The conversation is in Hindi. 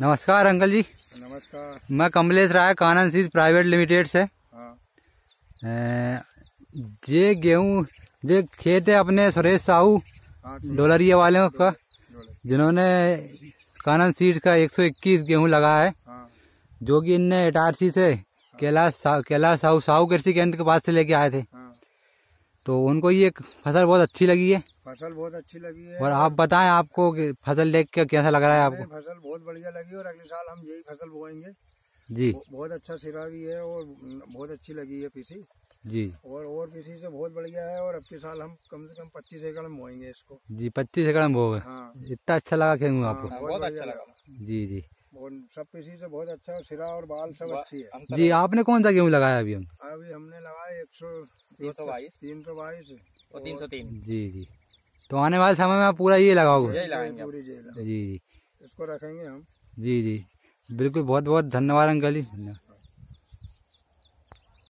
नमस्कार अंकल जी नमस्कार मैं कमलेश राय कानन सीज प्राइवेट लिमिटेड से हाँ। जे गेहूँ जे खेत है अपने सुरेश साहू हाँ, डोलरिया वाले का जिन्होंने कानन सीड का 121 गेहूं लगा है हाँ। जो कि इनने एटारसी से कैलाश कैलाश साहू साहू कृषि केंद्र के पास से लेके आए थे तो उनको ये फसल बहुत अच्छी लगी है फसल बहुत अच्छी लगी है और आप बताएं आपको फसल देख के कैसा लग रहा है आपको फसल बहुत बढ़िया लगी और अगले साल हम यही फसल बोएंगे जी बहुत अच्छा सिरा भी है और बहुत अच्छी लगी है पीसी जी और और पीसी से बहुत बढ़िया है और अब के साल हम कम से कम पच्चीस एकड़ में बोएंगे इसको जी पच्चीस एकड़ में बोगे हाँ। इतना अच्छा लगा खेलू हाँ, आपको बहुत, बहुत अच्छा लगा जी जी और सब पीसी से बहुत अच्छा सिरा और बाल सब अच्छी है जी आपने कौन सा गेहूँ लगाया अभी हम अभी हमने लगाए एक सौ तीन सौ बाईस तीन सौ बाईस और तीन सौ तीन जी जी तो आने वाले समय में आप पूरा ये लगाओगे यही लगाएंगे पूरी जी जी इसको रखेंगे हम जी जी बिल्कुल बहुत बहुत धन्यवाद अंकल जी धन्यवाद